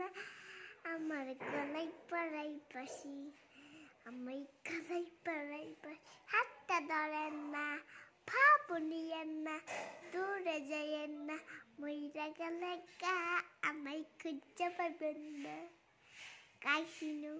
না আমার গলায় পড়াই পাশি আমার গলায় পড়াই পাশি হাতটা ধরেন না ভাব নিয়েন না দূরে যাইয়েন না মইরা গেলে গা আমায় খুঁজে পাবেন না কাইছিনু